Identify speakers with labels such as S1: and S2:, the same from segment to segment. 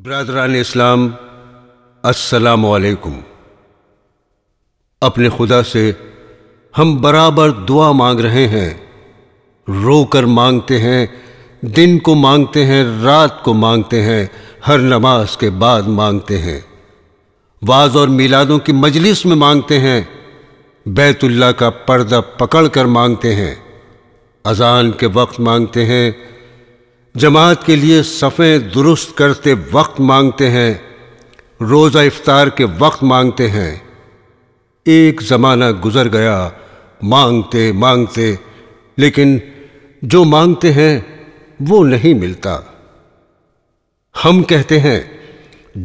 S1: बरदरान इस्लाम असलकुम अपने खुदा से हम बराबर दुआ मांग रहे हैं रोकर मांगते हैं दिन को मांगते हैं रात को मांगते हैं हर नमाज के बाद मांगते हैं वाज और मिलादों की मजलिस में मांगते हैं बैतुल्ला का पर्दा पकड़ कर मांगते हैं अजान के वक्त मांगते हैं जमात के लिए सफ़ें दुरुस्त करते वक्त मांगते हैं रोज़ा इफ्तार के वक्त मांगते हैं एक ज़माना गुज़र गया मांगते मांगते लेकिन जो मांगते हैं वो नहीं मिलता हम कहते हैं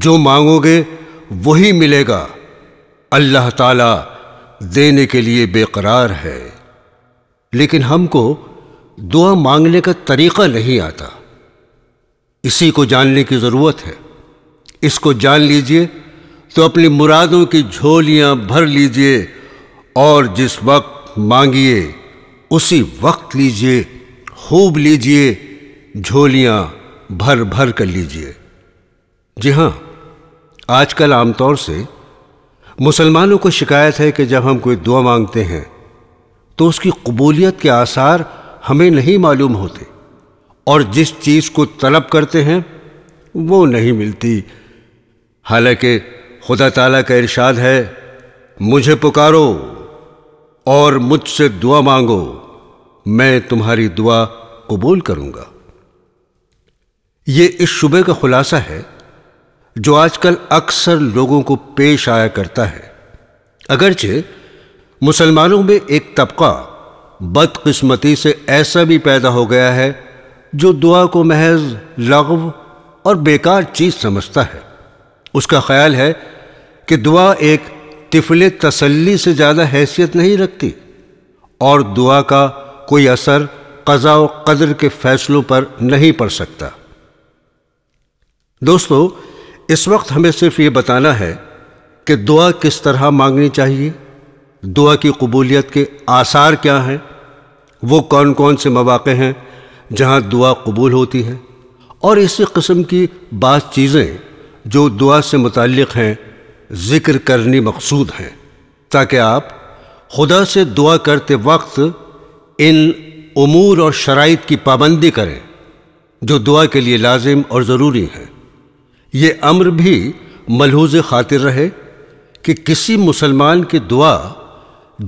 S1: जो मांगोगे वही मिलेगा अल्लाह ताला देने के लिए बेकरार है लेकिन हमको दुआ मांगने का तरीक़ा नहीं आता इसी को जानने की ज़रूरत है इसको जान लीजिए तो अपनी मुरादों की झोलियाँ भर लीजिए और जिस वक्त मांगिए उसी वक्त लीजिए खूब लीजिए झोलियाँ भर भर कर लीजिए जी हाँ आजकल आमतौर से मुसलमानों को शिकायत है कि जब हम कोई दुआ मांगते हैं तो उसकी कबूलियत के आसार हमें नहीं मालूम होते और जिस चीज़ को तलब करते हैं वो नहीं मिलती हालांकि खुदा ताला का इरशाद है मुझे पुकारो और मुझसे दुआ मांगो मैं तुम्हारी दुआ कबूल करूंगा ये इस शुबे का खुलासा है जो आजकल अक्सर लोगों को पेश आया करता है अगरचे मुसलमानों में एक तबका बदकिस्मती से ऐसा भी पैदा हो गया है जो दुआ को महज लगव और बेकार चीज़ समझता है उसका ख्याल है कि दुआ एक तिफिल तसल्ली से ज़्यादा हैसियत नहीं रखती और दुआ का कोई असर कज़ा कदर के फैसलों पर नहीं पड़ सकता दोस्तों इस वक्त हमें सिर्फ ये बताना है कि दुआ किस तरह मांगनी चाहिए दुआ की कबूलियत के आसार क्या हैं वो कौन कौन से मौाक़े हैं जहाँ दुआ कबूल होती है और इसी कस्म की बात चीज़ें जो दुआ से मुतक़ हैं ज़िक्र करनी मकसूद हैं ताकि आप खुदा से दुआ करते वक्त इन अमूर और शराइ की पाबंदी करें जो दुआ के लिए लाजिम और ज़रूरी हैं ये अम्र भी मलहूज खातिर रहे कि किसी मुसलमान की दुआ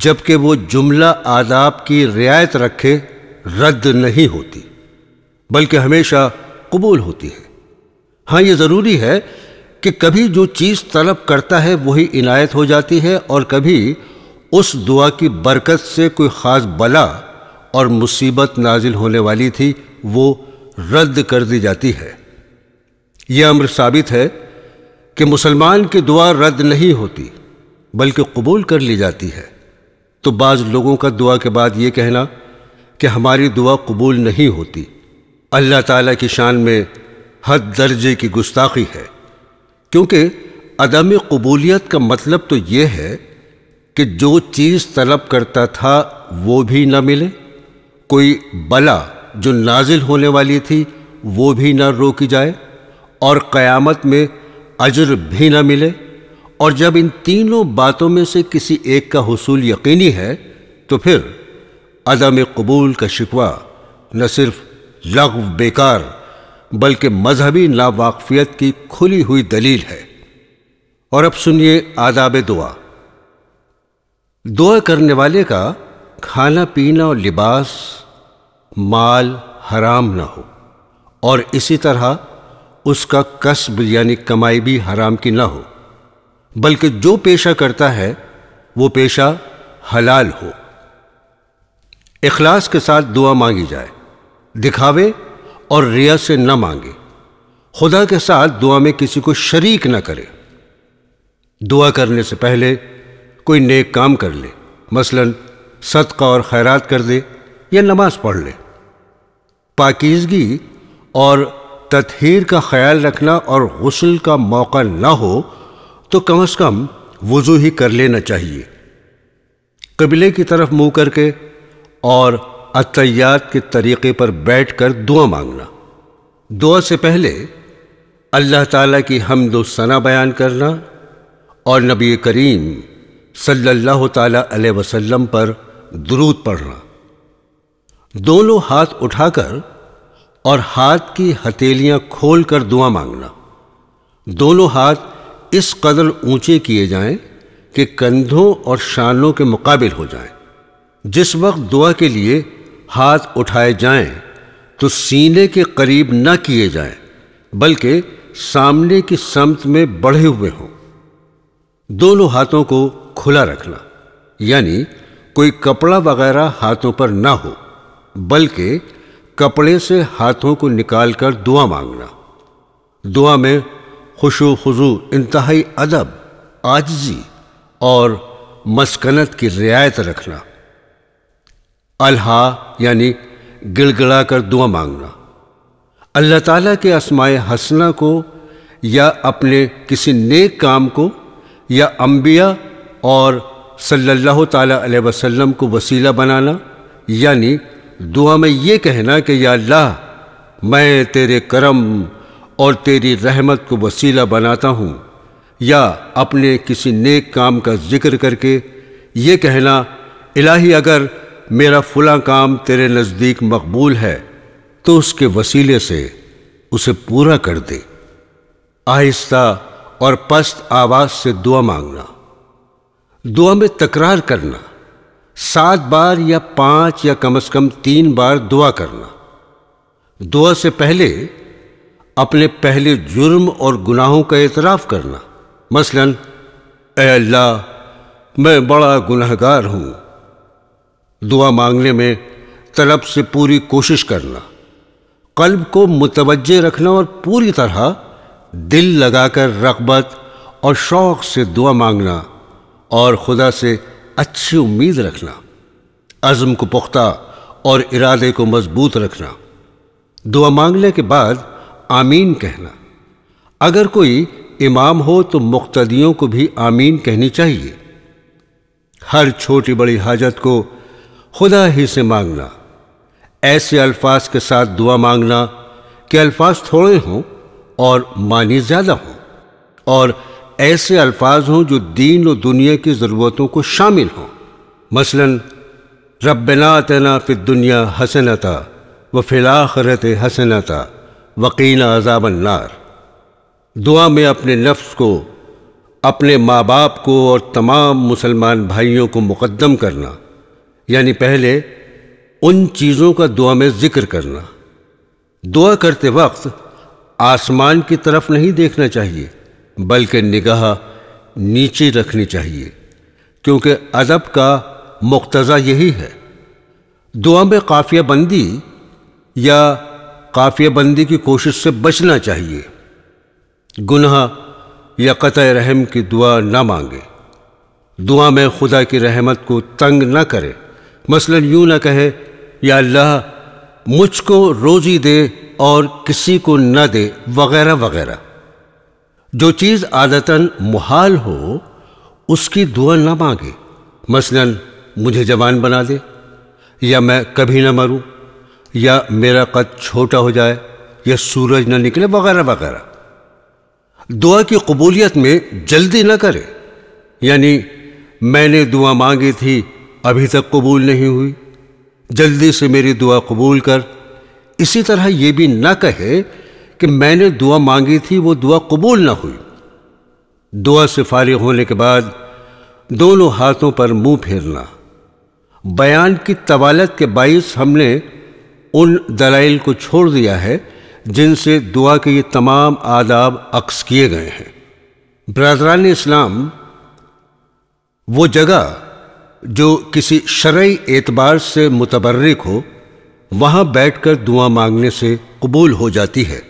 S1: जबकि वो जुमला आदाब की रियायत रखे रद्द नहीं होती बल्कि हमेशा कबूल होती है हाँ ये ज़रूरी है कि कभी जो चीज़ तलब करता है वही इनायत हो जाती है और कभी उस दुआ की बरकत से कोई ख़ास बला और मुसीबत नाजिल होने वाली थी वो रद्द कर दी जाती है यह अम्र साबित है कि मुसलमान की दुआ रद्द नहीं होती बल्कि कबूल कर ली जाती है तो बाज़ लोगों का दुआ के बाद ये कहना कि हमारी दुआ कबूल नहीं होती अल्लाह ताला की शान में हद दर्जे की गुस्ताखी है क्योंकि अदम कबूलियत का मतलब तो ये है कि जो चीज़ तलब करता था वो भी न मिले कोई बला जो नाजिल होने वाली थी वो भी ना रोकी जाए और क़यामत में अजर भी ना मिले और जब इन तीनों बातों में से किसी एक का हसूल यकीनी है तो फिर अदम कबूल का शिकवा न सिर्फ़ लघु बेकार बल्कि मजहबी नावाकफियत की खुली हुई दलील है और अब सुनिए आदाब दुआ दुआ करने वाले का खाना पीना और लिबास माल हराम ना हो और इसी तरह उसका कस्ब यानी कमाई भी हराम की ना हो बल्कि जो पेशा करता है वो पेशा हलाल हो इखलास के साथ दुआ मांगी जाए दिखावे और रिया से न मांगे खुदा के साथ दुआ में किसी को शरीक न करे दुआ करने से पहले कोई नेक काम कर ले मसलन सदका और खैरात कर दे या नमाज पढ़ ले पाकिजगी और तथहर का ख्याल रखना और गसल का मौका ना हो तो कम अज़ कम वज़ू ही कर लेना चाहिए कबीले की तरफ मुंह करके और अतयात के तरीक़े पर बैठ कर दुआ मांगना दुआ से पहले अल्लाह ताला की हमदो सना बयान करना और नबी करीम सल्लल्लाहु ताला अलैहि वसल्लम पर दुरूद पढ़ना दोनों हाथ उठाकर और हाथ की हथेलियां खोलकर दुआ मांगना दोनों हाथ इस कदर ऊंचे किए जाएं कि कंधों और शानों के मुकाबिल हो जाएं। जिस वक्त दुआ के लिए हाथ उठाए जाएं तो सीने के करीब न किए जाएं बल्कि सामने की समत में बढ़े हुए हों दोनों हाथों को खुला रखना यानी कोई कपड़ा वगैरह हाथों पर ना हो बल्कि कपड़े से हाथों को निकालकर दुआ मांगना दुआ में खुशो खजू इंतहाई अदब आजजी और मस्कनत की रियायत रखना अल्हा यानी गिड़गिड़ा कर दुआ मांगना अल्लाह ताला के आसमाय हसना को या अपने किसी नेक काम को या अंबिया और सल्लल्लाहु ताला अलैहि वसल्लम को वसीला बनाना यानी दुआ में ये कहना कि या अल्लाह मैं तेरे करम और तेरी रहमत को वसीला बनाता हूँ या अपने किसी नेक काम का जिक्र करके ये कहना इलाही अगर मेरा फुला काम तेरे नज़दीक मकबूल है तो उसके वसीले से उसे पूरा कर दे आहिस्ता और पस्त आवाज से दुआ मांगना दुआ में तकरार करना सात बार या पांच या कम से कम तीन बार दुआ करना दुआ से पहले अपने पहले जुर्म और गुनाहों का एतराफ़ करना मसलन ए अल्लाह मैं बड़ा गुनहगार हूँ दुआ मांगने में तलब से पूरी कोशिश करना कल्ब को मुतवजे रखना और पूरी तरह दिल लगाकर रगबत और शौक़ से दुआ मांगना और खुदा से अच्छी उम्मीद रखना अज़म को पुख्ता और इरादे को मजबूत रखना दुआ मांगने के बाद आमीन कहना अगर कोई इमाम हो तो मुख्तियों को भी आमीन कहनी चाहिए हर छोटी बड़ी हाजत को खुदा ही से मांगना ऐसे अल्फाज के साथ दुआ मांगना कि अल्फाज थोड़े हों और मानी ज़्यादा हों और ऐसे अल्फाज हों जो दीन और दुनिया की ज़रूरतों को शामिल हों मसलन रबना तना फिर दुनिया हसनता व फिलाखरत हसनता वकीन अजाबन्नार दुआ में अपने नफ्स को अपने माँ बाप को और तमाम मुसलमान भाइयों को मुकदम करना यानी पहले उन चीज़ों का दुआ में जिक्र करना दुआ करते वक्त आसमान की तरफ नहीं देखना चाहिए बल्कि निगाह नीचे रखनी चाहिए क्योंकि अदब का मकतज़ा यही है दुआ में काफिया बंदी या काफिया बंदी की कोशिश से बचना चाहिए गुनाह या कत रहम की दुआ ना मांगे दुआ में खुदा की रहमत को तंग ना करें मसलन यूं ना कहे या अल्लाह मुझको रोजी दे और किसी को न दे वगैरह वगैरह जो चीज़ आदतन मुहाल हो उसकी दुआ ना मांगे मसलन मुझे जवान बना दे या मैं कभी ना मरूं या मेरा कद छोटा हो जाए या सूरज ना निकले वगैरह वगैरह दुआ की कबूलियत में जल्दी न करे यानी मैंने दुआ मांगी थी अभी तक कबूल नहीं हुई जल्दी से मेरी दुआ कबूल कर इसी तरह ये भी ना कहे कि मैंने दुआ मांगी थी वो दुआ कबूल ना हुई दुआ से फारिग होने के बाद दोनों हाथों पर मुंह फेरना बयान की तवालत के बायस हमने उन दलाइल को छोड़ दिया है जिनसे दुआ के ये तमाम आदाब अक्स किए गए हैं बरदरान इस्लाम वो जगह जो किसी शरय एतबार से मुतबर्रिक हो वहाँ बैठकर दुआ मांगने से कबूल हो जाती है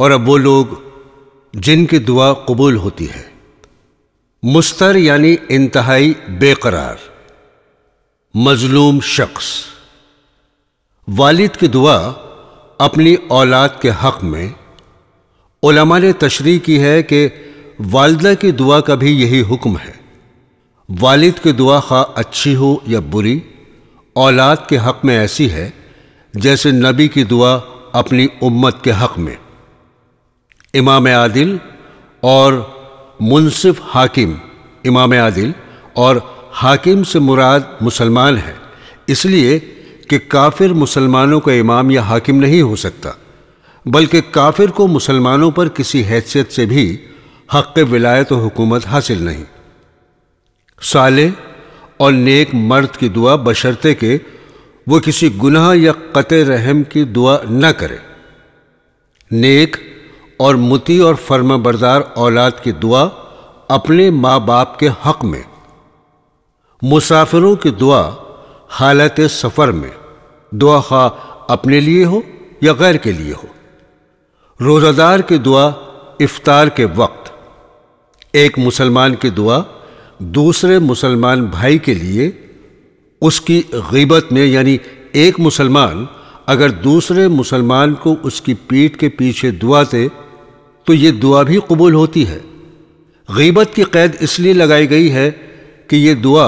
S1: और अब वो लोग जिनकी दुआ कबूल होती है मुस्तर यानी इंतहाई बेकरार मजलूम शख्स वालिद की दुआ अपनी औलाद के हक में उलमा ने तशरी की है कि वालदा की दुआ का भी यही हुक्म है वालिद की दुआ खा अच्छी हो या बुरी औलाद के हक में ऐसी है जैसे नबी की दुआ अपनी उम्मत के हक में इमाम आदिल और मुनसिफ हाकिम इमाम आदिल और हाकिम से मुराद मुसलमान है इसलिए कि काफिर मुसलमानों का इमाम या हाकिम नहीं हो सकता बल्कि काफिर को मुसलमानों पर किसी हैसियत से भी हक विलायत और हुकूमत हासिल नहीं साले और नेक मर्द की दुआ बशर्ते के वो किसी गुनाह या कत रहम की दुआ न करे नेक और मुती और फर्माबरदार औलाद की दुआ अपने माँ बाप के हक में मुसाफिरों की दुआ हालत सफ़र में दुआ खा अपने लिए हो या गैर के लिए हो रोज़ादार की दुआ इफ्तार के वक्त एक मुसलमान की दुआ दूसरे मुसलमान भाई के लिए उसकी गीबत में यानी एक मुसलमान अगर दूसरे मुसलमान को उसकी पीठ के पीछे दुआ दे तो ये दुआ भी कबूल होती है गीबत की कैद इसलिए लगाई गई है कि ये दुआ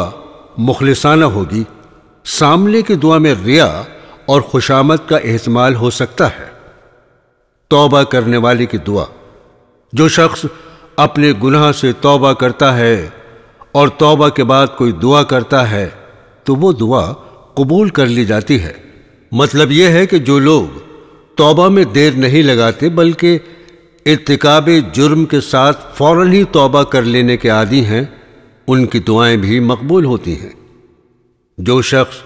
S1: मुखलसाना होगी सामने की दुआ में रिया और खुशामद का एहतमाल हो सकता है तौबा करने वाले की दुआ जो शख्स अपने गुनाह से तौबा करता है और तौबा के बाद कोई दुआ करता है तो वो दुआ कबूल कर ली जाती है मतलब यह है कि जो लोग तौबा में देर नहीं लगाते बल्कि इरतकाब जुर्म के साथ फौरन ही तौबा कर लेने के आदि हैं उनकी दुआएं भी मकबूल होती हैं जो शख्स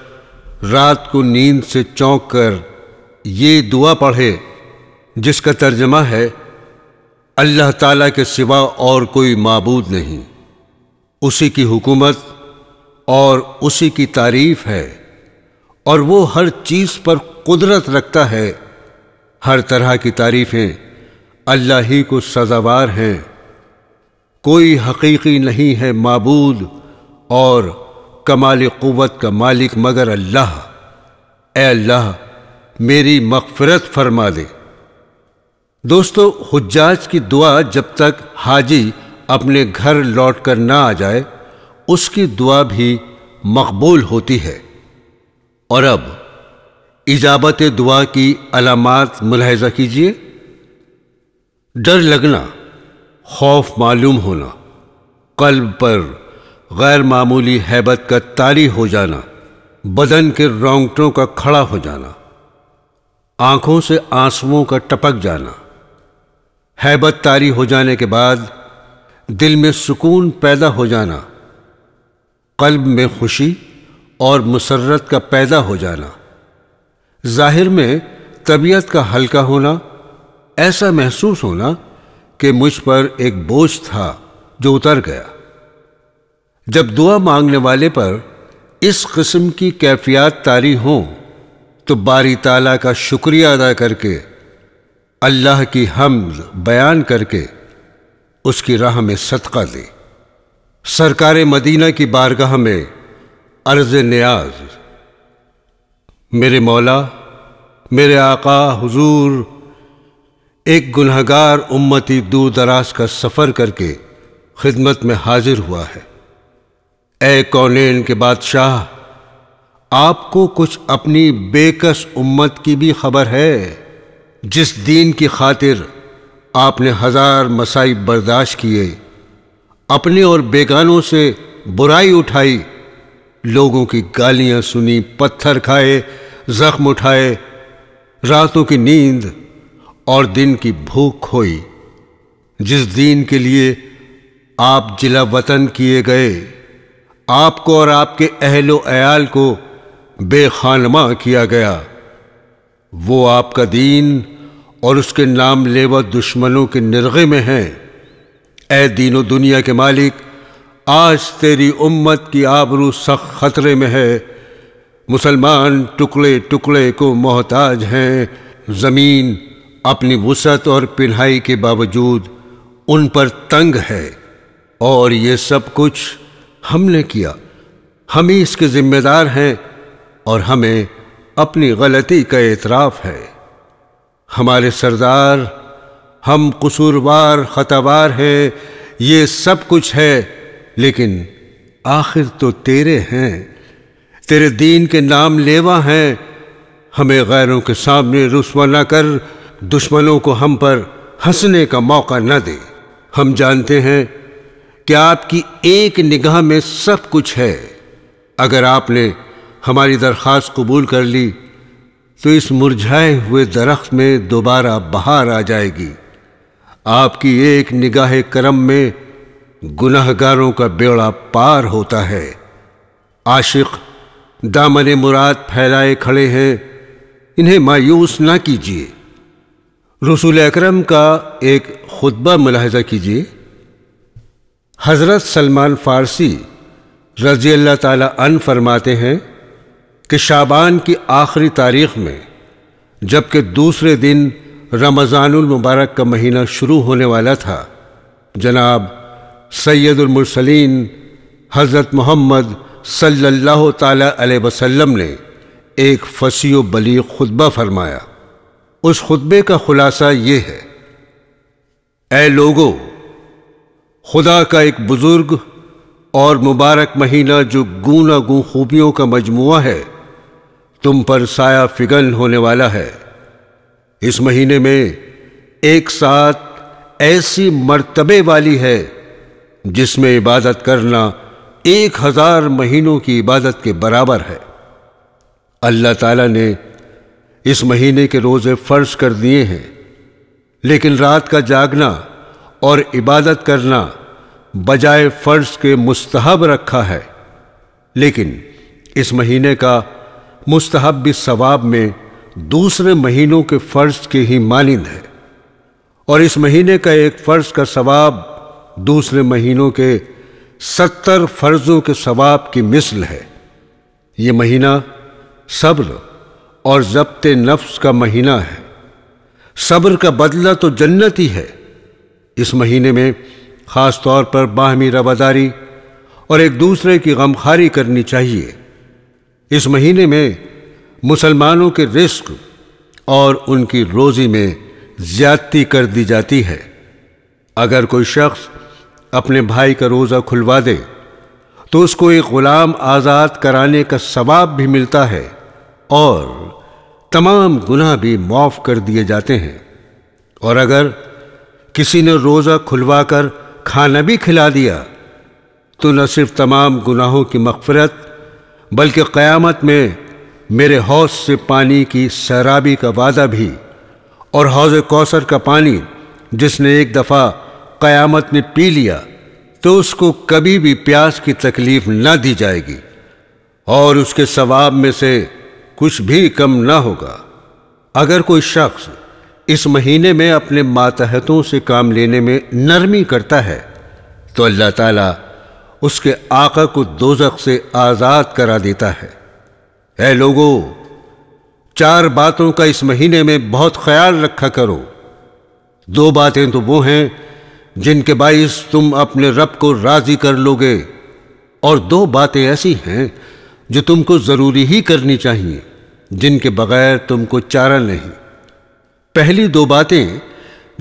S1: रात को नींद से चौंक कर ये दुआ पढ़े जिसका तर्जमा है अल्लाह ताला के सिवा और कोई मबूद नहीं उसी की हुकूमत और उसी की तारीफ है और वो हर चीज़ पर कुदरत रखता है हर तरह की तारीफ़ें अल्लाह ही को सजावार हैं कोई हकीकी नहीं है मबूद और कमाल कुत का मालिक मगर अल्लाह ए अल्लाह मेरी मकफरत फरमा दे दोस्तों हुज्जाज की दुआ जब तक हाजी अपने घर लौट कर ना आ जाए उसकी दुआ भी मकबूल होती है और अब इजाबत दुआ की अलामत मुलहजा कीजिए डर लगना खौफ मालूम होना कल्ब पर गैर मामूली हैबत का तारी हो जाना बदन के रोंगटों का खड़ा हो जाना आंखों से आंसुओं का टपक जाना हैबत तारी हो जाने के बाद दिल में सुकून पैदा हो जाना कल्ब में खुशी और मसरत का पैदा हो जाना जाहिर में तबीयत का हल्का होना ऐसा महसूस होना कि मुझ पर एक बोझ था जो उतर गया जब दुआ मांगने वाले पर इस किस्म की कैफियत तारी हो तो बारी ताला का शुक्रिया अदा करके अल्लाह की हम बयान करके उसकी राह में सदका दे सरकार मदीना की बारगाह में अर्ज न्याज मेरे मौला मेरे आका हुजूर एक गुनहगार उम्मती दूर दराज का सफ़र करके खिदमत में हाजिर हुआ है ए कौन के बादशाह आपको कुछ अपनी बेकस उम्मत की भी खबर है जिस दीन की खातिर आपने हजार मसाइब बर्दाश्त किए अपने और बेगानों से बुराई उठाई लोगों की गालियां सुनी पत्थर खाए जख्म उठाए रातों की नींद और दिन की भूख खोई जिस दिन के लिए आप जिला वतन किए गए आपको और आपके अहलो अयाल को बेखानमा किया गया वो आपका दीन और उसके नाम लेवा दुश्मनों के निरगे में हैं ए दीनो दुनिया के मालिक आज तेरी उम्मत की आबरू सख खतरे में है मुसलमान टुकड़े टुकड़े को मोहताज हैं ज़मीन अपनी वसत और पिन्हाई के बावजूद उन पर तंग है और ये सब कुछ हमने किया हम ही इसके ज़िम्मेदार हैं और हमें अपनी गलती का एतराफ़ है हमारे सरदार हम कसूरवार खतवार हैं ये सब कुछ है लेकिन आखिर तो तेरे हैं तेरे दीन के नाम लेवा हैं हमें गैरों के सामने रुसवा ना कर दुश्मनों को हम पर हंसने का मौका ना दे हम जानते हैं कि आपकी एक निगाह में सब कुछ है अगर आपने हमारी दरख्वास्त कबूल कर ली तो इस मुरझाए हुए दरख्त में दोबारा बहार आ जाएगी आपकी एक निगाह करम में गुनाहगारों का बेड़ा पार होता है आशिक दामन मुराद फैलाए खड़े हैं इन्हें मायूस ना कीजिए रसूल अकरम का एक खुतबा मुलाहजा कीजिए हज़रत सलमान फ़ारसी रज़ी अल्लाह ताला अन फरमाते हैं कि शाबान की आखिरी तारीख में जबकि दूसरे दिन रमज़ानुल मुबारक का महीना शुरू होने वाला था जनाब सैदुलमरसलिन हज़रत मोहम्मद सल्लल्लाहु सल्ला वसल्लम ने एक फसी बली खुतबा फरमाया उस खुतबे का खुलासा ये है ए लोगो खुदा का एक बुज़ुर्ग और मुबारक महीना जो गुना गू खूबियों का मजमु है तुम पर साया फिगन होने वाला है इस महीने में एक साथ ऐसी मर्तबे वाली है जिसमें इबादत करना एक हजार महीनों की इबादत के बराबर है अल्लाह ताला ने इस महीने के रोज़े फ़र्ज कर दिए हैं लेकिन रात का जागना और इबादत करना बजाय फ़र्ज के मुस्तहब रखा है लेकिन इस महीने का मुस्तहब सवाब में दूसरे महीनों के फ़र्ज के ही मानंद है और इस महीने का एक फ़र्ज का सवाब दूसरे महीनों के सत्तर फ़र्ज़ों के सवाब की मिसल है ये महीना सब्र और जब्त नफ्स का महीना है सब्र का बदला तो जन्नत ही है इस महीने में ख़ास तौर पर बाहमी रवादारी और एक दूसरे की गमखारी करनी चाहिए इस महीने में मुसलमानों के रिस्क और उनकी रोज़ी में ज्यादती कर दी जाती है अगर कोई शख्स अपने भाई का रोज़ा खुलवा दे तो उसको एक ग़ुलाम आज़ाद कराने का सवाब भी मिलता है और तमाम गुनाह भी माफ़ कर दिए जाते हैं और अगर किसी ने रोज़ा खुलवा कर खाना भी खिला दिया तो न सिर्फ तमाम गुनाहों की मफफ़रत बल्कि क़यामत में मेरे हौज से पानी की सैराबी का वादा भी और हौज कौसर का पानी जिसने एक दफ़ा क़यामत में पी लिया तो उसको कभी भी प्यास की तकलीफ ना दी जाएगी और उसके सवाब में से कुछ भी कम ना होगा अगर कोई शख्स इस महीने में अपने मातहतों से काम लेने में नरमी करता है तो अल्लाह ताला उसके आका को दोजक से आज़ाद करा देता है ऐ लोगो चार बातों का इस महीने में बहुत ख्याल रखा करो दो बातें तो वो हैं जिनके बायस तुम अपने रब को राज़ी कर लोगे और दो बातें ऐसी हैं जो तुमको ज़रूरी ही करनी चाहिए जिनके बगैर तुमको चारा नहीं पहली दो बातें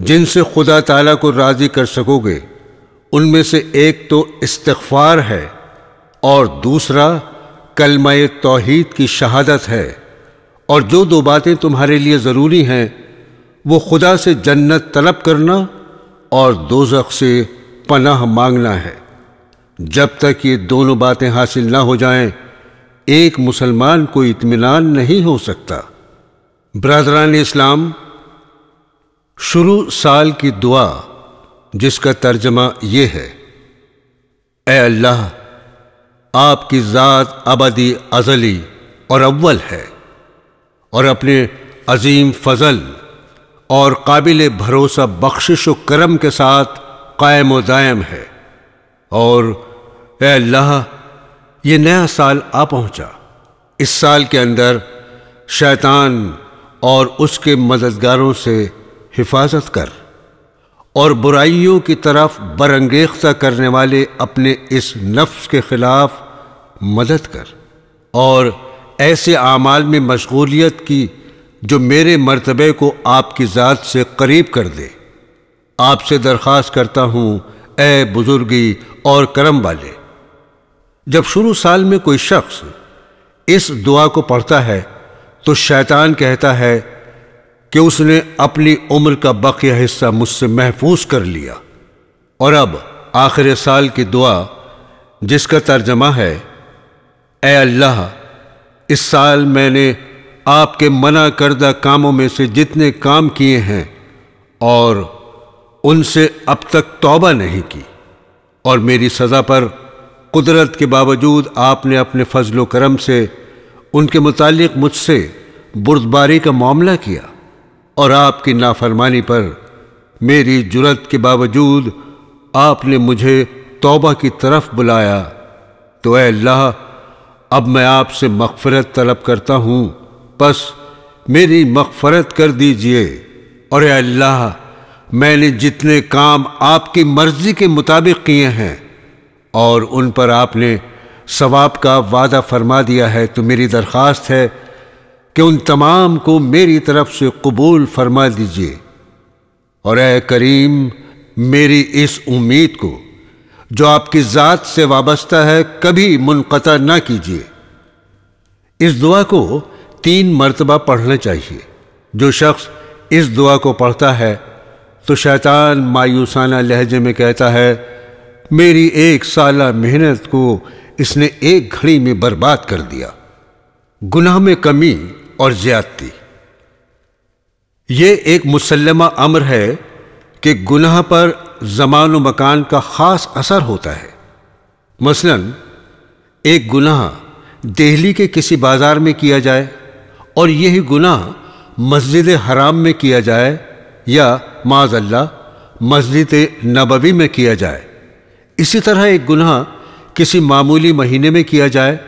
S1: जिनसे खुदा ताला को राज़ी कर सकोगे उनमें से एक तो इस्तफार है और दूसरा कलम तोहद की शहादत है और जो दो बातें तुम्हारे लिए ज़रूरी हैं वो खुदा से जन्नत तलब करना और दोजख से पनाह मांगना है जब तक ये दोनों बातें हासिल ना हो जाएं, एक मुसलमान को इतमान नहीं हो सकता बरदरान इस्लाम शुरू साल की दुआ जिसका तर्जमा ये है ए अल्लाह आपकी ज़ात अबदी अजली और अव्वल है और अपने अजीम फजल और काबिल भरोसा बख्शिश व करम के साथ कायम दायम है और ए अल्लाह ये नया साल आ पहुंचा इस साल के अंदर शैतान और उसके मददगारों से हिफाजत कर और बुराइयों की तरफ बरंगेख्ता करने वाले अपने इस नफ्स के ख़िलाफ़ मदद कर और ऐसे आमाल में मशगूलियत की जो मेरे मर्तबे को आपकी ज़ात से करीब कर दे आपसे दरख्वास्त करता हूँ ए बुज़ुर्गी और करम वाले जब शुरू साल में कोई शख्स इस दुआ को पढ़ता है तो शैतान कहता है कि उसने अपनी उम्र का बाकी हिस्सा मुझसे महफूज कर लिया और अब आखिर साल की दुआ जिसका तर्जमा है ए अल्लाह इस साल मैंने आपके मना करदा कामों में से जितने काम किए हैं और उनसे अब तक तौबा नहीं की और मेरी सज़ा पर कुदरत के बावजूद आपने अपने फजलो करम से उनके मुतालिक मुझसे बुरदबारी का मामला किया और आपकी नाफरमानी पर मेरी जुरत के बावजूद आपने मुझे तौबा की तरफ बुलाया तो अल्लाह अब मैं आपसे मगफरत तलब करता हूँ बस मेरी मगफरत कर दीजिए और अल्लाह मैंने जितने काम आपकी मर्जी के मुताबिक किए हैं और उन पर आपने सवाब का वादा फरमा दिया है तो मेरी दरख्वास्त है कि उन तमाम को मेरी तरफ से कबूल फरमा दीजिए और ए करीम मेरी इस उम्मीद को जो आपकी ज़ात से वाबस्ता है कभी मुनक़ ना कीजिए इस दुआ को तीन मरतबा पढ़ना चाहिए जो शख्स इस दुआ को पढ़ता है तो शैतान मायूसाना लहजे में कहता है मेरी एक साल मेहनत को इसने एक घड़ी में बर्बाद कर दिया गुनाह में कमी और ज्यादती ये एक मुसलमा अमर है कि गुनाह पर जमान व मकान का ख़ास असर होता है मसलन एक गुनाह दिल्ली के किसी बाज़ार में किया जाए और यही गुनाह मस्जिद हराम में किया जाए या माजल्ला मस्जिद नबवी में किया जाए इसी तरह एक गुनाह किसी मामूली महीने में किया जाए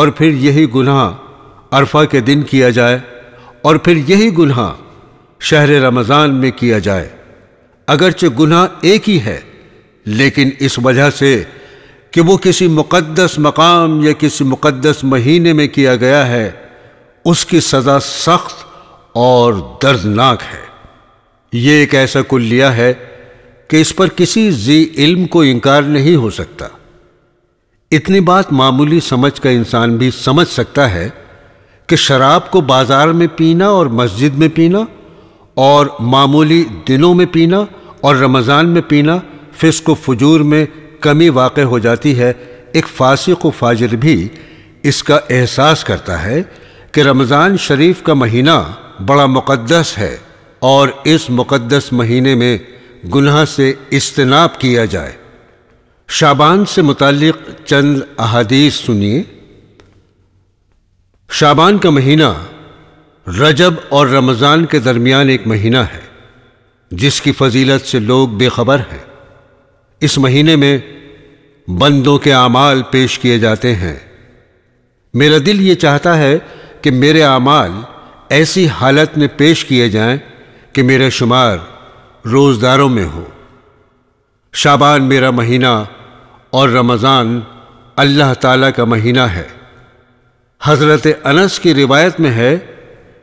S1: और फिर यही गुनाह अरफा के दिन किया जाए और फिर यही गुनाह शहर रमज़ान में किया जाए अगरचे गुनाह एक ही है लेकिन इस वजह से कि वो किसी मुक़दस मकाम या किसी मुक़दस महीने में किया गया है उसकी सज़ा सख्त और दर्दनाक है ये एक ऐसा कुल्लिया है कि इस पर किसी जी इल्म को इनकार नहीं हो सकता इतनी बात मामूली समझ का इंसान भी समझ सकता है कि शराब को बाज़ार में पीना और मस्जिद में पीना और मामूली दिनों में पीना और रमज़ान में पीना फिस्क फजूर में कमी वाक़ हो जाती है एक फासी को फाजर भी इसका एहसास करता है कि रमज़ान शरीफ का महीना बड़ा मुक़दस है और इस मुक़दस महीने में गुनाह से इजतनाब किया जाए शाबान से मुतल चंद अहादीस सुनिए शाबान का महीना रजब और रमज़ान के दरमियान एक महीना है जिसकी फजीलत से लोग बेखबर हैं इस महीने में बंदों के आमाल पेश किए जाते हैं मेरा दिल ये चाहता है कि मेरे अमाल ऐसी हालत में पेश किए जाएं कि मेरा शुमार रोज़दारों में हो शाबान मेरा महीना और रमज़ान अल्लाह ताला का महीना है हज़रत अनस की रिवायत में है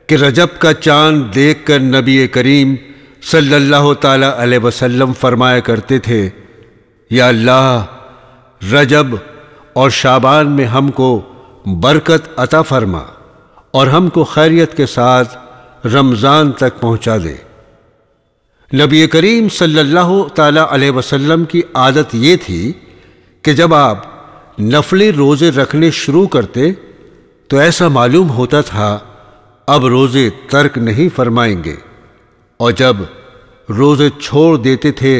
S1: कि रजब का चांद देखकर नबी करीम सल्लल्लाहु अलैहि वसल्लम फरमाया करते थे या अल्लाह रजब और शाबान में हमको बरकत अता फरमा और हमको खैरियत के साथ रमज़ान तक पहुंचा दे नबी करीम सल्लल्लाहु अलैहि वसल्लम की आदत ये थी कि जब आप नफली रोज़े रखने शुरू करते तो ऐसा मालूम होता था अब रोज़े तर्क नहीं फरमाएंगे और जब रोज़े छोड़ देते थे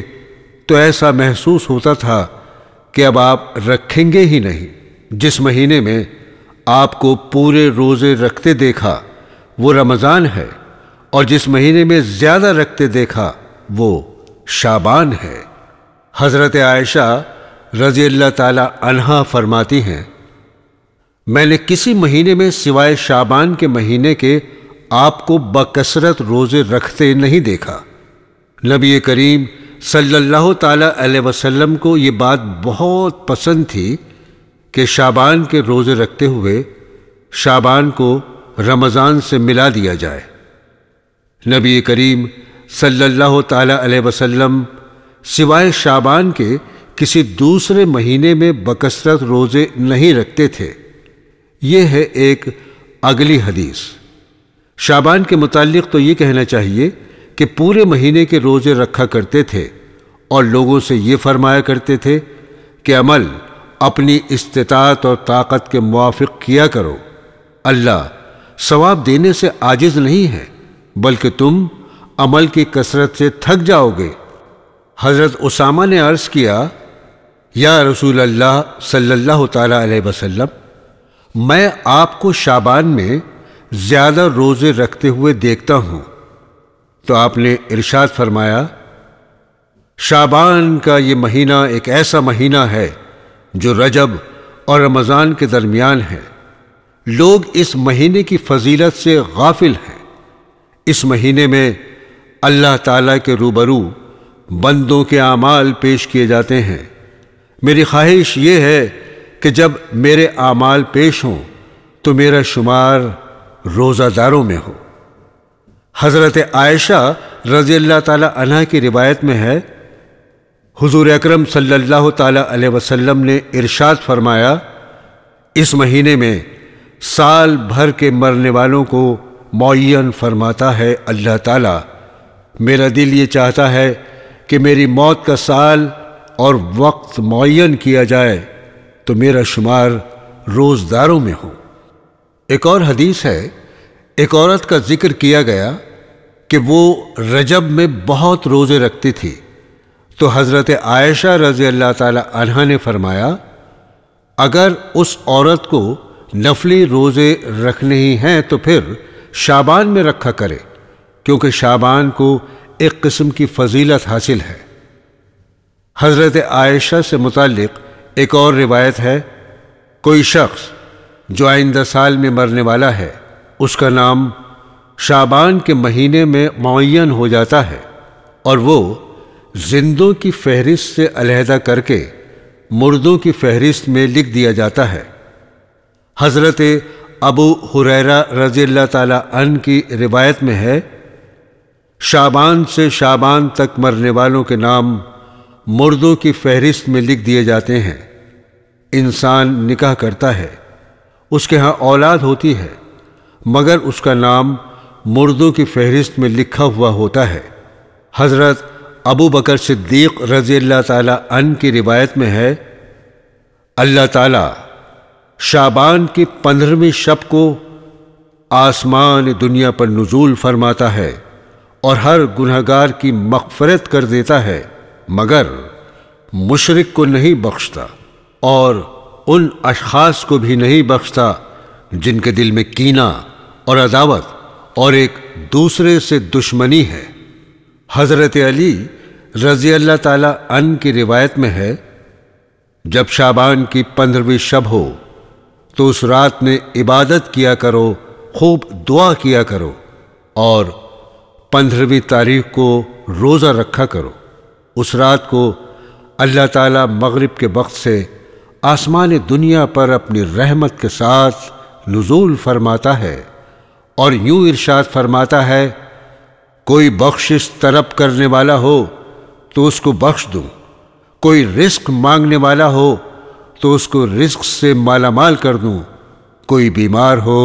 S1: तो ऐसा महसूस होता था कि अब आप रखेंगे ही नहीं जिस महीने में आपको पूरे रोज़े रखते देखा वो रमज़ान है और जिस महीने में ज़्यादा रखते देखा वो शाबान है हज़रत आयशा रज़ी अल्लाह तला अनहा फरमाती हैं मैंने किसी महीने में सिवाय शाबान के महीने के आपको बकसरत रोज़े रखते नहीं देखा नबी करीम सल्लल्लाहु ताला वसल्लम को ये बात बहुत पसंद थी कि शाबान के रोज़े रखते हुए शाबान को रमज़ान से मिला दिया जाए नबी करीम सल्लल्लाहु ताला वसल्लम सिवाय शाबान के किसी दूसरे महीने में बकसरत रोज़े नहीं रखते थे ये है एक अगली हदीस शाबान के मुतालिक तो ये कहना चाहिए कि पूरे महीने के रोज़े रखा करते थे और लोगों से ये फरमाया करते थे कि अमल अपनी इस्तात और ताकत के मुआफ़ किया करो अल्लाह सवाब देने से आजिज़ नहीं है बल्कि तुम अमल की कसरत से थक जाओगे हज़रत उसामा ने अर्ज़ किया या रसूल अल्लाह सल्लल्लाहु अलैहि मैं आपको शाबान में ज़्यादा रोज़े रखते हुए देखता हूँ तो आपने इरशाद फरमाया शाबान का ये महीना एक ऐसा महीना है जो रजब और रमज़ान के दरमियान है लोग इस महीने की फजीलत से गाफिल हैं इस महीने में अल्लाह ताला के रूबरू बंदों के आमाल पेश किए जाते हैं मेरी ख्वाहिश यह है कि जब मेरे आमाल पेश हों तो मेरा शुमार रोज़ादारों में हो हज़रत आयशा रज़ी अल्लाह ताली की रिवायत में है हुजूर अकरम सल्लल्लाहु अलैहि वसल्लम ने इरशाद फरमाया इस महीने में साल भर के मरने वालों को मुन फरमाता है अल्लाह ताला मेरा दिल ये चाहता है कि मेरी मौत का साल और वक्त मुन किया जाए तो मेरा शुमार रोजदारों में हो एक और हदीस है एक औरत का जिक्र किया गया कि वो रजब में बहुत रोज़े रखती थी तो हज़रत आयशा रज़ी अल्लाह तह ने फरमाया अगर उस औरत को नफली रोज़े रखने ही हैं तो फिर शाबान में रखा करे क्योंकि शाबान को एक किस्म की फजीलत हासिल है हज़रत आयशा से मुतक़ एक और रिवायत है कोई शख्स जो आइंदा साल में मरने वाला है उसका नाम शाबान के महीने में मुन हो जाता है और वो जिंदों की फहरिस्त से अलहदा करके मुर्दों की फहरिस्त में लिख दिया जाता है हज़रत अबू हुरैरा रज़ील्ला तन की रिवायत में है शाबान से शाबान तक मरने वालों के नाम मुर्दों की फहरिस्त में लिख दिए जाते हैं इंसान निकाह करता है उसके यहाँ औलाद होती है मगर उसका नाम मुर्दों की फहरिस्त में लिखा हुआ होता है हज़रत अबू बकर सिद्दीक़ रज़ी अल्लाह तन की रिवायत में है अल्लाह ताला शाबान की पंद्रहवीं शब को आसमान दुनिया पर नजूल फरमाता है और हर गुनहगार की मकफरत कर देता है मगर मुशरक को नहीं बख्शता और उन अशास को भी नहीं बख्शता जिनके दिल में कीना और अदावत और एक दूसरे से दुश्मनी है हज़रत अली रज़ी अल्लाह ताला अन की रिवायत में है जब शाबान की पंद्रहवीं शब हो तो उस रात में इबादत किया करो खूब दुआ किया करो और पंद्रहवीं तारीख को रोज़ा रखा करो उस रात को अल्लाह ताला मगरिब के वक्त से आसमान दुनिया पर अपनी रहमत के साथ नज़ूल फरमाता है और यूं इरशाद फरमाता है कोई बख्शिश तरब करने वाला हो तो उसको बख्श दूँ कोई रिस्क मांगने वाला हो तो उसको रिस्क से मालामाल कर दूँ कोई बीमार हो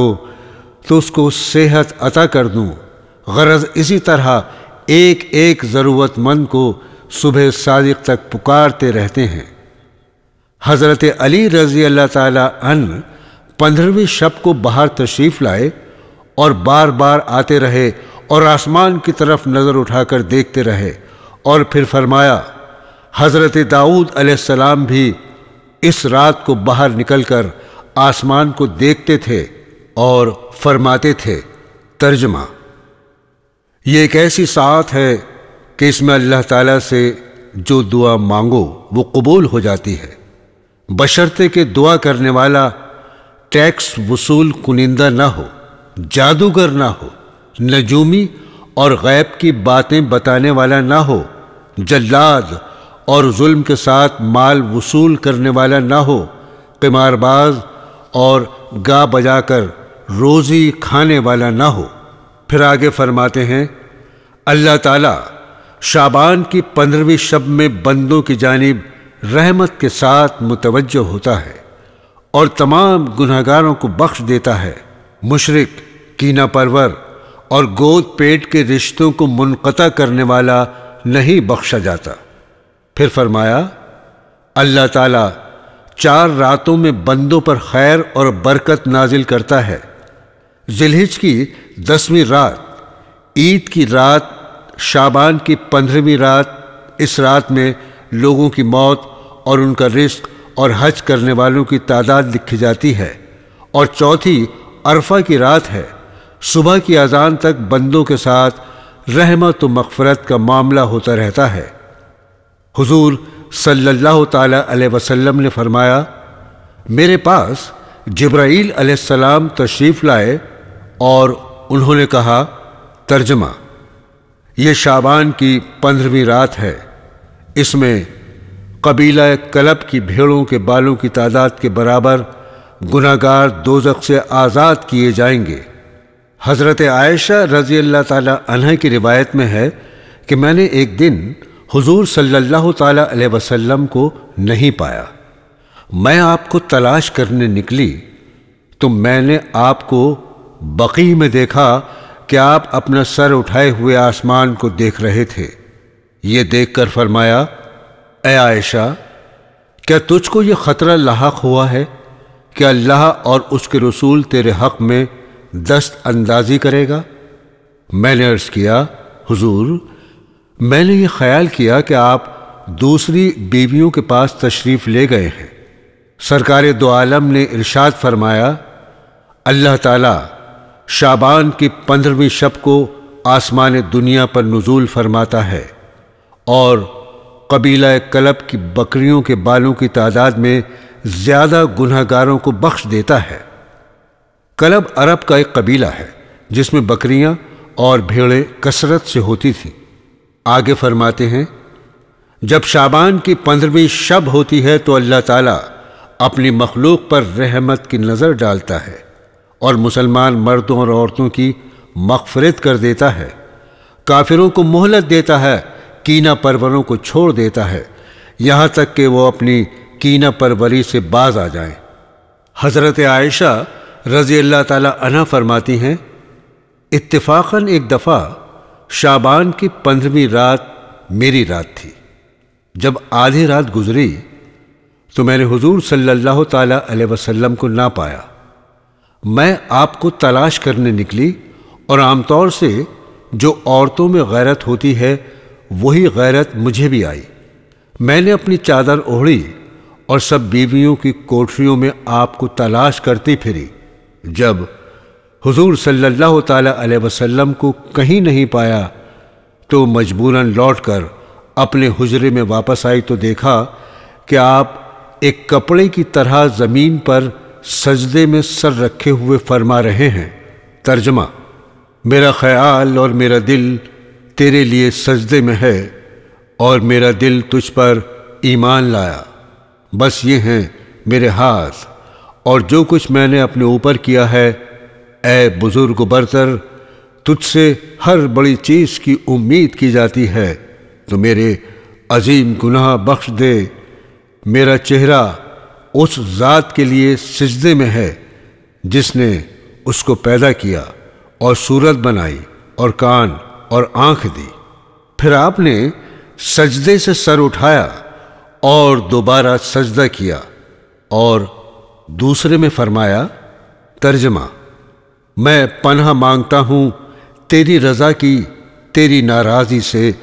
S1: तो उसको सेहत अता कर दूँ गरज इसी तरह एक एक ज़रूरतमंद को सुबह सादिक तक पुकारते रहते हैं हज़रत अली रजी अल्लाह तन पंद्रहवीं शब को बाहर तशरीफ़ लाए और बार बार आते रहे और आसमान की तरफ नज़र उठाकर देखते रहे और फिर फरमाया हज़रत दाऊद अलैहिस्सलाम भी इस रात को बाहर निकलकर आसमान को देखते थे और फरमाते थे तर्जमा ये एक ऐसी साथ है कि इसमें अल्लाह ताला से जो दुआ मांगो वो कबूल हो जाती है बशर्ते के दुआ करने वाला टैक्स वसूल कुनिंदा ना हो जादूगर ना हो नजूमी और गैब की बातें बताने वाला ना हो जल्लाद और जुल्म के साथ माल वसूल करने वाला ना हो किमारबाज और गा बजाकर रोज़ी खाने वाला ना हो फिर आगे फरमाते हैं अल्लाह ताला शाबान की पंद्रहवीं शब में बंदों की जानब रहमत के साथ मुतवजह होता है और तमाम गुनागारों को बख्श देता है मुशरक कीना परवर और गोद पेट के रिश्तों को मुनक़ता करने वाला नहीं बख्शा जाता फिर फरमाया अल्लाह ताला चार रातों में बंदों पर खैर और बरकत नाजिल करता है जिलहिज की दसवीं रात ईद की रात शाबान की पंद्रहवीं रात इस रात में लोगों की मौत और उनका रिस्क और हज करने वालों की तादाद लिखी जाती है और चौथी अरफा की रात है सुबह की अजान तक बंदों के साथ रहमत व मफफरत का मामला होता रहता है हुजूर सल्लल्लाहु अलैहि वसल्लम ने फरमाया मेरे पास जब्राईल अलैहिस्सलाम तशरीफ़ लाए और उन्होंने कहा तर्जमा ये शाबान की पंद्रहवीं रात है इसमें कबीला कलब की भेड़ों के बालों की तादाद के बराबर गुनागार दोजक से आज़ाद किए जाएंगे हज़रत आयशा रज़ी अल्लाह तह की रिवायत में है कि मैंने एक दिन हुजूर सल्लल्लाहु अलैहि वसल्लम को नहीं पाया मैं आपको तलाश करने निकली तो मैंने आपको बकी में देखा क्या आप अपना सर उठाए हुए आसमान को देख रहे थे ये देखकर फरमाया ए आयशा क्या तुझको ये ख़तरा लाक हुआ है कि अल्लाह और उसके रसूल तेरे हक़ में दस्त अंदाजी करेगा मैंने अर्ज़ किया हुजूर मैंने ये ख्याल किया कि आप दूसरी बीवियों के पास तशरीफ़ ले गए हैं सरकार दो आलम ने इरशाद फरमाया अल्लाह ताला शाबान की पंद्रहवीं शब को आसमान दुनिया पर नजूल फरमाता है और कबीला कलब की बकरियों के बालों की तादाद में ज़्यादा गुनहगारों को बख्श देता है कलब अरब का एक कबीला है जिसमें बकरियां और भेड़ें कसरत से होती थी आगे फरमाते हैं जब शाबान की पंद्रहवीं शब होती है तो अल्लाह ताला अपनी मखलूक पर रहमत की नज़र डालता है और मुसलमान मर्दों और औरतों की मकफरत कर देता है काफिरों को मोहलत देता है कीना परवरों को छोड़ देता है यहाँ तक कि वो अपनी कीना परवरी से बाज आ जाए हज़रत आयशा रज़ी अल्लाह ताली फरमाती हैं इत्तेफाक़न एक दफ़ा शाबान की पंद्रहवीं रात मेरी रात थी जब आधी रात गुजरी तो मैंने हुजूर सल्लल्लाहु ताला अलैहि वसल्लम को ना पाया मैं आपको तलाश करने निकली और आमतौर से जो औरतों में गैरत होती है वही गैरत मुझे भी आई मैंने अपनी चादर ओढ़ी और सब बीवियों की कोठरियों में आपको तलाश करती फिरी जब हुजूर सल्लल्लाहु अलैहि वसल्लम को कहीं नहीं पाया तो मजबूरन लौटकर अपने हुजरे में वापस आई तो देखा कि आप एक कपड़े की तरह ज़मीन पर सजदे में सर रखे हुए फरमा रहे हैं तर्जमा मेरा ख्याल और मेरा दिल तेरे लिए सजदे में है और मेरा दिल तुझ पर ईमान लाया बस ये हैं मेरे हाथ और जो कुछ मैंने अपने ऊपर किया है ए बुज़ुर्ग बरतर तुझसे हर बड़ी चीज़ की उम्मीद की जाती है तो मेरे अजीम गुनाह बख्श दे मेरा चेहरा उस ज़ात के लिए सजदे में है जिसने उसको पैदा किया और सूरत बनाई और कान और आँख दी फिर आपने सजदे से सर उठाया और दोबारा सजदा किया और दूसरे में फरमाया तर्जमा मैं पन्हा मांगता हूँ तेरी रज़ा की तेरी नाराज़ी से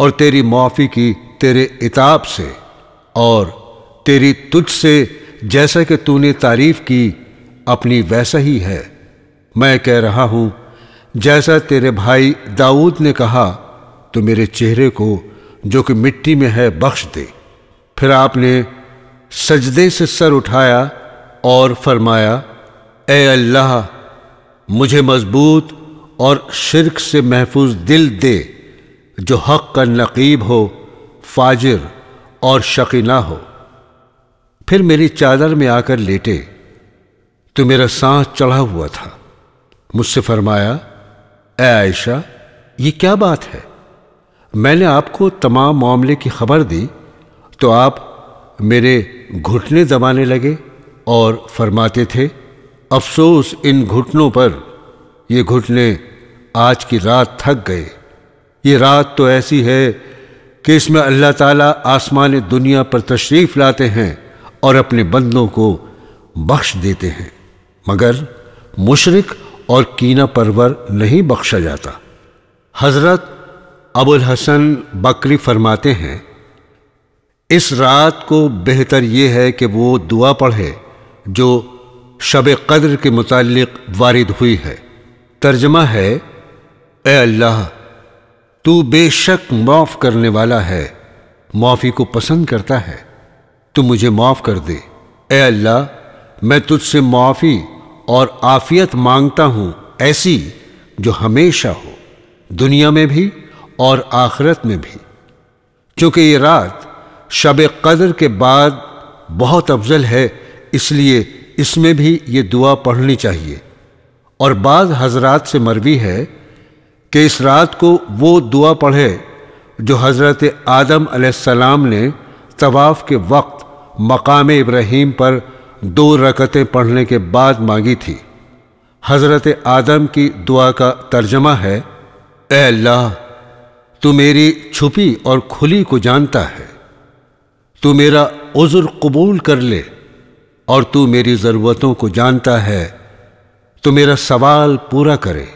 S1: और तेरी माफ़ी की तेरे इताब से और तेरी तुझ से जैसा कि तूने तारीफ की अपनी वैसा ही है मैं कह रहा हूँ जैसा तेरे भाई दाऊद ने कहा तो मेरे चेहरे को जो कि मिट्टी में है बख्श दे फिर आपने सजदे से सर उठाया और फरमाया ए अल्लाह मुझे मजबूत और शिरक से महफूज दिल दे जो हक का नकीब हो फाजिर और शकीना हो फिर मेरी चादर में आकर लेटे तो मेरा सांस चढ़ा हुआ था मुझसे फरमाया ए आयशा ये क्या बात है मैंने आपको तमाम मामले की खबर दी तो आप मेरे घुटने दबाने लगे और फरमाते थे अफसोस इन घुटनों पर ये घुटने आज की रात थक गए ये रात तो ऐसी है कि इसमें अल्लाह ताला आसमान दुनिया पर तशरीफ़ लाते हैं और अपने बंदों को बख्श देते हैं मगर मुशरक और कीना परवर नहीं बख्शा जाता हजरत अबुल हसन बकरी फरमाते हैं इस रात को बेहतर ये है कि वो दुआ पढ़े जो शब कद्र के मुतालिक वारिद हुई है तर्जमा है ए अल्लाह तू बेशक माफ़ करने वाला है माफ़ी को पसंद करता है तो मुझे माफ़ कर दे ए अल्लाह मैं तुझसे माफ़ी और आफियत मांगता हूँ ऐसी जो हमेशा हो दुनिया में भी और आखिरत में भी क्योंकि ये रात शब कदर के बाद बहुत अफजल है इसलिए इसमें भी ये दुआ पढ़नी चाहिए और बाद हजरात से मरवी है कि इस रात को वो दुआ पढ़े जो हज़रत आदम सलाम ने तवाफ़ के वक्त मकाम इब्राहिम पर दो रकतें पढ़ने के बाद मांगी थी हज़रत आदम की दुआ का तर्जमा है ए अल्लाह तू मेरी छुपी और खुली को जानता है तू मेरा उजर कबूल कर ले और तू मेरी ज़रूरतों को जानता है तो मेरा सवाल पूरा करे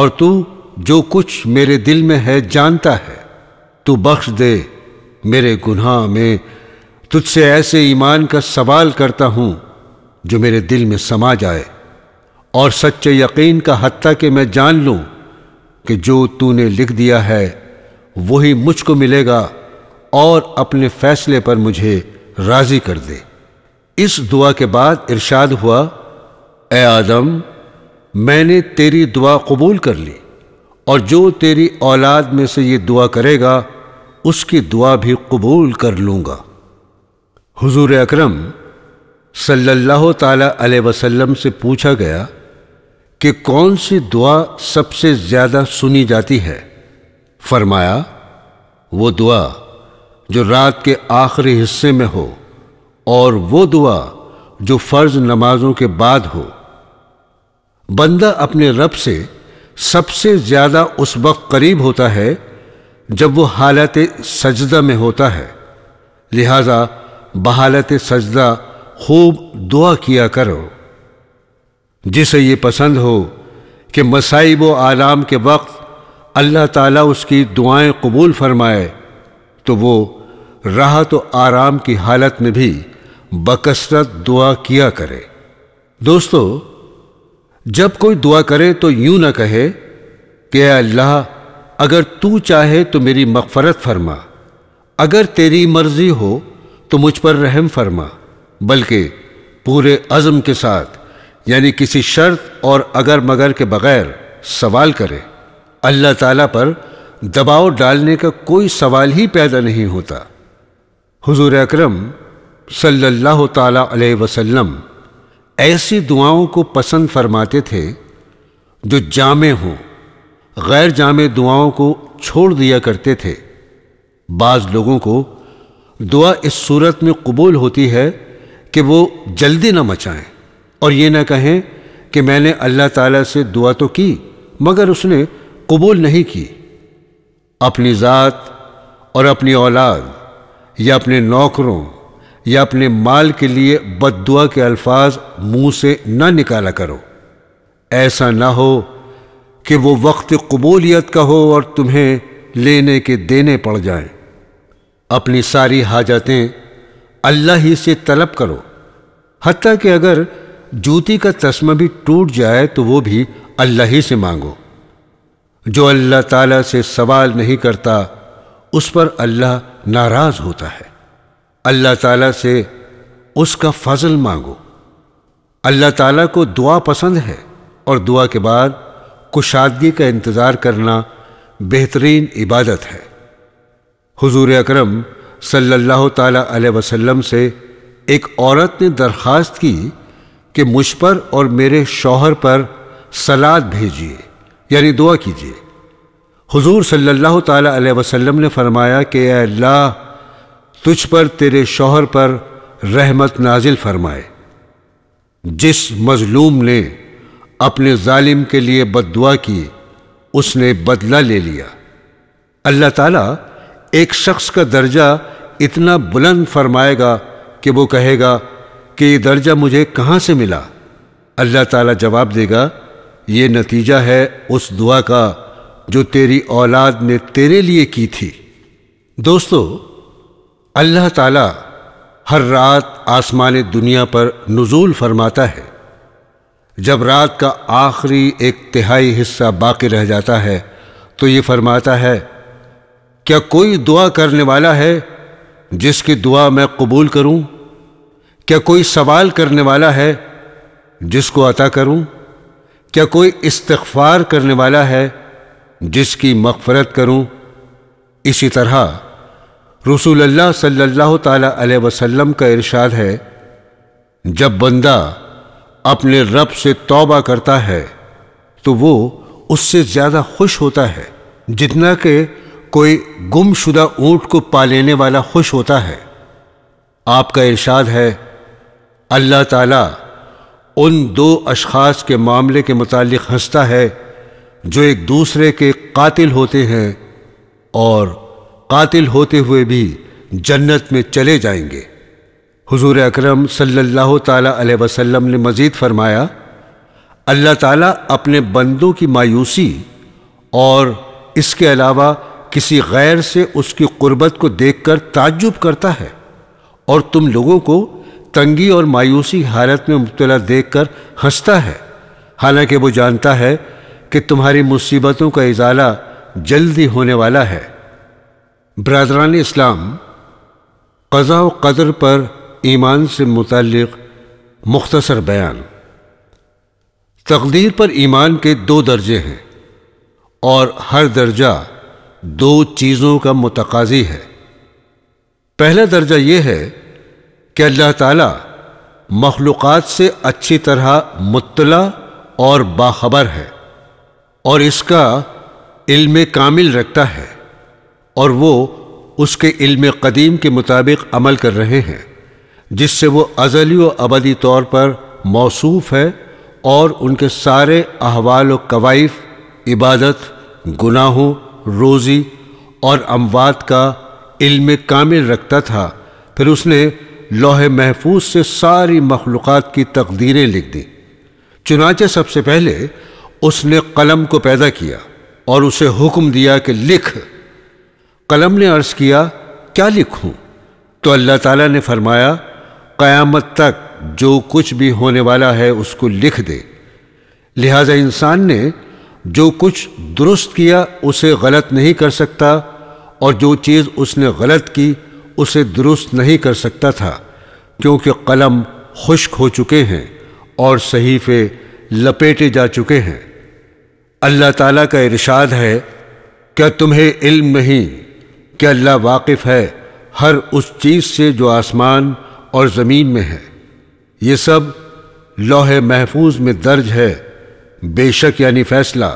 S1: और तू जो कुछ मेरे दिल में है जानता है तू बख्श दे मेरे गुनाह में तुझसे ऐसे ईमान का सवाल करता हूँ जो मेरे दिल में समा जाए और सच्चे यकीन का हती कि मैं जान लूँ कि जो तूने लिख दिया है वही मुझको मिलेगा और अपने फैसले पर मुझे राज़ी कर दे इस दुआ के बाद इरशाद हुआ ए आदम मैंने तेरी दुआ कबूल कर ली और जो तेरी औलाद में से ये दुआ करेगा उसकी दुआ भी कबूल कर लूँगा हुजूर अकरम सल्लल्लाहु ताला अलैहि वसल्लम से पूछा गया कि कौन सी दुआ सबसे ज़्यादा सुनी जाती है फरमाया वो दुआ जो रात के आखिरी हिस्से में हो और वो दुआ जो फ़र्ज नमाजों के बाद हो बंदा अपने रब से सबसे ज़्यादा उस वक्त करीब होता है जब वो हालत सजदा में होता है लिहाजा बहालत सजदा खूब दुआ किया करो जिसे ये पसंद हो कि मसाइब व आलाम के वक्त अल्लाह ताला उसकी दुआएं कबूल फरमाए तो वो राहत तो व आराम की हालत में भी बकसरत दुआ किया करे दोस्तों जब कोई दुआ करे तो यूं ना कहे कि अल्लाह अगर तू चाहे तो मेरी मगफरत फरमा अगर तेरी मर्जी हो तो मुझ पर रहम फरमा बल्कि पूरे अज़म के साथ यानी किसी शर्त और अगर मगर के बगैर सवाल करे अल्लाह ताला पर दबाव डालने का कोई सवाल ही पैदा नहीं होता हुजूर अकरम सल्लल्लाहु ताला अलैहि वसल्लम ऐसी दुआओं को पसंद फरमाते थे जो जामे हों गैर जामे दुआओं को छोड़ दिया करते थे बाज़ लोगों को दुआ इस सूरत में कबूल होती है कि वो जल्दी ना मचाएं और ये ना कहें कि मैंने अल्लाह ताला से दुआ तो की मगर उसने कबूल नहीं की अपनी ज़ात और अपनी औलाद या अपने नौकरों या अपने माल के लिए बददुआ के अल्फाज मुंह से ना निकाला करो ऐसा ना हो कि वो वक्त कबूलियत का हो और तुम्हें लेने के देने पड़ जाएं अपनी सारी हाजतें अल्लाह ही से तलब करो हती कि अगर जूती का तस्मा भी टूट जाए तो वो भी अल्लाह ही से मांगो जो अल्लाह ताला से सवाल नहीं करता उस पर अल्लाह नाराज होता है अल्लाह ताला से उसका फजल मांगो अल्लाह ताला को दुआ पसंद है और दुआ के बाद कुशादगी का इंतज़ार करना बेहतरीन इबादत है हुजूर अकरम सल्लल्लाहु ताला वसल्लम से एक औरत ने दरख्वास्त की कि मुझ पर और मेरे शौहर पर सलाद भेजिए यानी दुआ कीजिए हुजूर सल्लल्लाहु ताला वसल्लम ने फरमाया कि अल्लाह तुझ पर तेरे शौहर पर रहमत नाजिल फरमाए जिस मजलूम ने अपने जालिम के लिए दुआ की उसने बदला ले लिया अल्लाह ताला एक शख्स का दर्जा इतना बुलंद फरमाएगा कि वो कहेगा कि ये दर्जा मुझे कहाँ से मिला अल्लाह ताला जवाब देगा ये नतीजा है उस दुआ का जो तेरी औलाद ने तेरे लिए की थी दोस्तों अल्लाह ताला हर रात आसमान दुनिया पर नज़ूल फरमाता है जब रात का आखिरी एक तिहाई हिस्सा बाकी रह जाता है तो ये फरमाता है क्या कोई दुआ करने वाला है जिसकी दुआ मैं कबूल करूं क्या कोई सवाल करने वाला है जिसको अता करूं क्या कोई इस्तफार करने वाला है जिसकी मगफरत करूं इसी तरह रसूल अल्लाह सल्लल्लाहु अलैहि वसल्लम का इरशाद है जब बंदा अपने रब से तौबा करता है तो वो उससे ज़्यादा खुश होता है जितना कि कोई गुमशुदा ऊंट को पा लेने वाला खुश होता है आपका इरशाद है अल्लाह ताला उन दो अशखास के मामले के मुतालिक हंसता है जो एक दूसरे के कातिल होते हैं और कातिल होते हुए भी जन्नत में चले जाएंगे हुजूर अकरम सल्लल्लाहु अलैहि वसल्लम ने मज़ीद फरमाया अल्लाह ताला अपने बंदों की मायूसी और इसके अलावा किसी गैर से उसकी कुर्बत को देखकर ताज्जुब करता है और तुम लोगों को तंगी और मायूसी हालत में मुबतला देखकर हंसता है हालांकि वो जानता है कि तुम्हारी मुसीबतों का इजाला जल्दी होने वाला है बरदरान इस्लाम कज़ा व कदर पर ईमान से मुतल मुख्तसर बयान तकदीर पर ईमान के दो दर्जे हैं और हर दर्जा दो चीज़ों का मुतकाजी है पहला दर्जा यह है कि अल्लाह ताला मखलूक़ से अच्छी तरह मुतला और बाखबर है और इसका इल्म कामिल रखता है और वो उसके इल्म कदीम के मुताबिक अमल कर रहे हैं जिससे वो अजली व अबदी तौर पर मौसूफ है और उनके सारे अहवाल व कवायफ इबादत गुनाहों रोज़ी और अमवात का इल्म कामिल रखता था फिर उसने लोहे महफूज से सारी मखलूक़ की तकदीरें लिख दी चुनाचे सबसे पहले उसने कलम को पैदा किया और उसे हुक्म दिया कि लिख कलम ने अर्ज़ किया क्या लिखूं? तो अल्लाह ताला ने फरमाया क़यामत तक जो कुछ भी होने वाला है उसको लिख दे लिहाजा इंसान ने जो कुछ दुरुस्त किया उसे गलत नहीं कर सकता और जो चीज़ उसने गलत की उसे दुरुस्त नहीं कर सकता था क्योंकि कलम खुश्क हो चुके हैं और सहीफ़े लपेटे जा चुके हैं अल्लाह ताला का इरशाद है क्या तुम्हें इल्म नहीं कि अल्लाह वाकिफ़ है हर उस चीज़ से जो आसमान और ज़मीन में है ये सब लोहे महफूज में दर्ज है बेशक यानी फैसला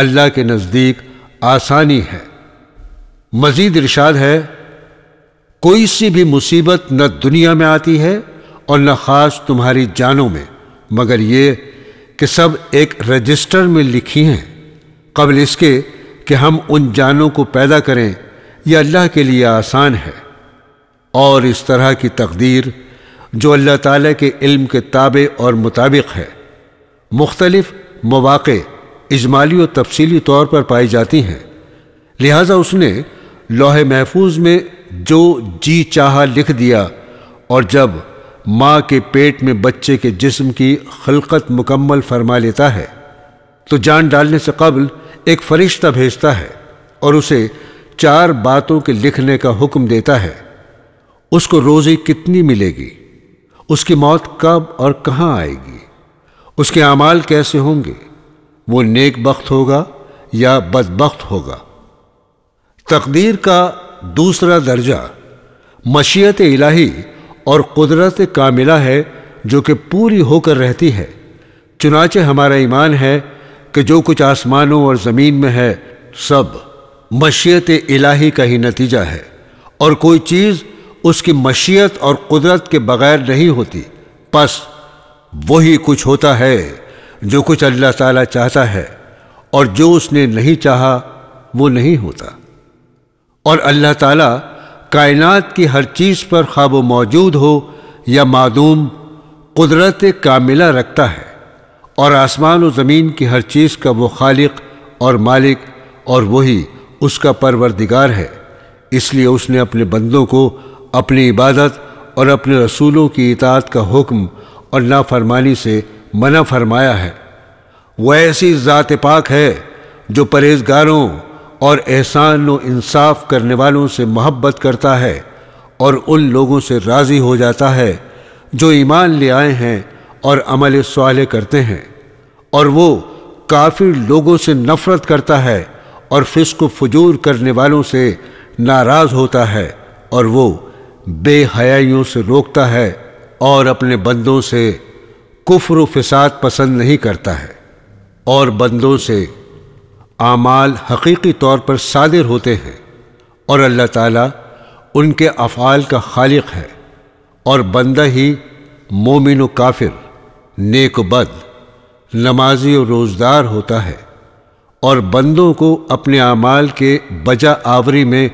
S1: अल्लाह के नज़दीक आसानी है मजीद इरशाद है कोई सी भी मुसीबत न दुनिया में आती है और न ख़ास तुम्हारी जानों में मगर ये कि सब एक रजिस्टर में लिखी हैं कबल इसके कि हम उन जानों को पैदा करें यह अल्लाह के लिए आसान है और इस तरह की तकदीर जो अल्लाह ताला के इल्म के ताबे और मुताबिक है मुख्तलिफ़ मौाक़ इजमाली और तफसीली तौर पर पाई जाती हैं लिहाजा उसने लोहे महफूज में जो जी चाह लिख दिया और जब माँ के पेट में बच्चे के जिसम की खलकत मुकम्मल फरमा लेता है तो जान डालने से कबल एक फरिश्ता भेजता है और उसे चार बातों के लिखने का हुक्म देता है उसको रोज़ी कितनी मिलेगी उसकी मौत कब और कहाँ आएगी उसके अमाल कैसे होंगे वो नेक बख्त होगा या बदबख्त होगा तकदीर का दूसरा दर्जा मशीत इलाही और कुदरत कामिला है जो कि पूरी होकर रहती है चुनाचे हमारा ईमान है कि जो कुछ आसमानों और ज़मीन में है सब मशीत इलाही का ही नतीजा है और कोई चीज़ उसकी मशीत और कुदरत के बगैर नहीं होती बस वही कुछ होता है जो कुछ अल्लाह ताला चाहता है और जो उसने नहीं चाहा वो नहीं होता और अल्लाह ताला कायनात की हर चीज़ पर ख्वाब मौजूद हो या मादूम कुदरत कामिला रखता है और आसमान और ज़मीन की हर चीज़ का वो खालिक और मालिक और वही उसका परवरदिगार है इसलिए उसने अपने बंदों को अपनी इबादत और अपने रसूलों की इतात का हुक्म और नाफरमानी से मना फरमाया है वह ऐसी ज़ात पाक है जो परहेजगारों और एहसान इंसाफ करने वालों से मोहब्बत करता है और उन लोगों से राज़ी हो जाता है जो ईमान ले आए हैं और अमल सवाल करते हैं और वो काफ़ी लोगों से नफ़रत करता है और फिस्क फजूर करने वालों से नाराज़ होता है और वो बेहयाइयों से रोकता है और अपने बंदों से कुफ्र फसाद पसंद नहीं करता है और बंदों से आमाल हकीकी तौर पर सादिर होते हैं और अल्लाह ताला उनके अफ़ाल का खालिक है और बंदा ही मोमिन काफिर नेक बद नमाजी और रोज़दार होता है और बंदों को अपने आमाल के बजा आवरी में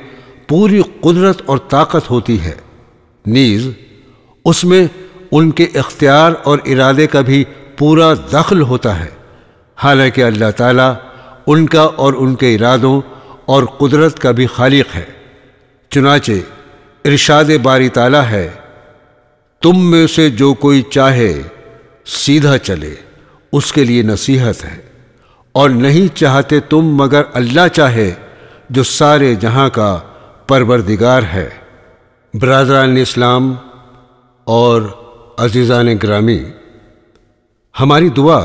S1: पूरी कुदरत और ताकत होती है नीज़ उसमें उनके इख्तियार और इरादे का भी पूरा दखल होता है हालांकि अल्लाह ताला उनका और उनके इरादों और कुदरत का भी खालिक है चुनाचे इरशाद बारी ताला है तुम में से जो कोई चाहे सीधा चले उसके लिए नसीहत है और नहीं चाहते तुम मगर अल्लाह चाहे जो सारे जहां का परवरदिगार है बरदरान इस्लाम और अजीज़ा ने ग्रामी हमारी दुआ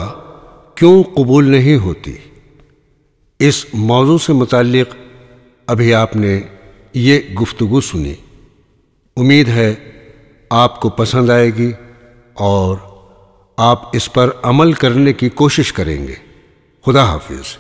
S1: क्यों कबूल नहीं होती इस मौजू से मुतक़ अभी आपने ये गुफ्तु सुनी उम्मीद है आपको पसंद आएगी और आप इस पर अमल करने की कोशिश करेंगे खुदा हाफिज़